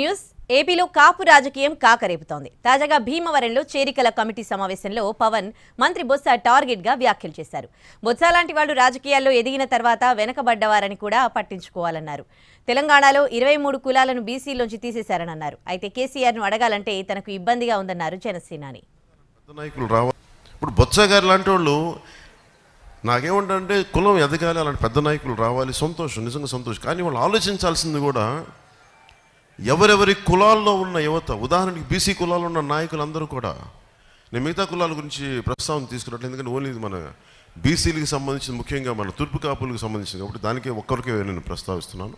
news ఏపీలో కాపు రాజకీయం కాకరేపుతోంది తాజాగా భీమవరంలో చేరికల కమిటీ సమావేశంలో పవన్ మంత్రి బొత్స టార్గెట్గా వ్యాఖ్యలు చేశారు బొత్స లాంటి వాళ్ళు రాజకీయాల్లో ఎదిగిన తర్వాత వెనకబడ్డవారని కూడా పట్టించుకోవాలన్నారు తెలంగాణలో ఇరవై మూడు కులాలను బీసీలోంచి తీసేశారని అన్నారు అయితే కేసీఆర్ ను అడగాలంటే తనకు ఇబ్బందిగా ఉందన్నారు జనసేనాని ఇప్పుడు నాకేమంటే కులం ఎదగాలి అలాంటి పెద్ద నాయకులు రావాలి సంతోషం నిజంగా సంతోషం కానీ వాళ్ళు ఆలోచించాల్సింది కూడా ఎవరెవరి కులాల్లో ఉన్న యువత ఉదాహరణకి బీసీ కులాల్లో ఉన్న నాయకులందరూ కూడా నేను మిగతా కులాల గురించి ప్రస్తావన తీసుకున్నట్లు ఎందుకంటే ఓన్లీ మన బీసీలకు సంబంధించిన ముఖ్యంగా మన తూర్పు కాపులకు సంబంధించింది కాబట్టి దానికే ఒక్కరికే నేను ప్రస్తావిస్తున్నాను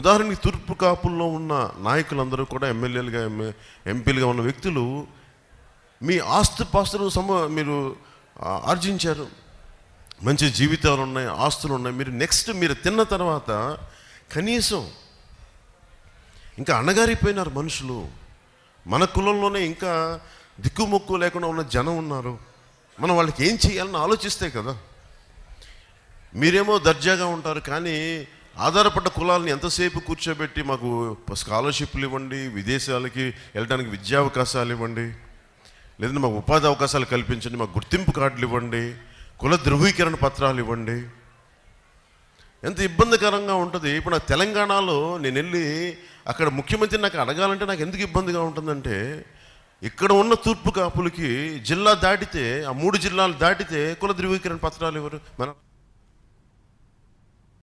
ఉదాహరణకి తూర్పు కాపుల్లో ఉన్న నాయకులందరూ కూడా ఎమ్మెల్యేలుగా ఎంఏ ఎంపీలుగా ఉన్న వ్యక్తులు మీ ఆస్తుపాస్తులు సమ మీరు ఆర్జించారు మంచి జీవితాలు ఉన్నాయి ఆస్తులు ఉన్నాయి మీరు నెక్స్ట్ మీరు తిన్న తర్వాత కనీసం ఇంకా అణగారిపోయినారు మనుషులు మన కులంలోనే ఇంకా దిక్కుముక్కు లేకుండా ఉన్న జనం ఉన్నారు మనం వాళ్ళకి ఏం చేయాలని ఆలోచిస్తే కదా మీరేమో దర్జాగా ఉంటారు కానీ ఆధారపడ్డ కులాలను ఎంతసేపు కూర్చోబెట్టి మాకు స్కాలర్షిప్లు ఇవ్వండి విదేశాలకి వెళ్ళడానికి విద్యావకాశాలు ఇవ్వండి లేదంటే మాకు ఉపాధి అవకాశాలు కల్పించండి మాకు గుర్తింపు కార్డులు ఇవ్వండి కుల ధృవీకరణ పత్రాలు ఇవ్వండి ఎంత ఇబ్బందికరంగా ఉంటుంది ఇప్పుడు నా తెలంగాణలో నేను వెళ్ళి అక్కడ ముఖ్యమంత్రి నాకు అడగాలంటే నాకు ఎందుకు ఇబ్బందిగా ఉంటుందంటే ఇక్కడ ఉన్న తూర్పు కాపులకి జిల్లా దాటితే ఆ మూడు జిల్లాలు దాటితే కుల ధృవీకరణ పత్రాలు ఎవరు మనం